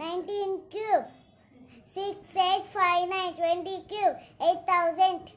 19 cube. 6859 20 cube 8000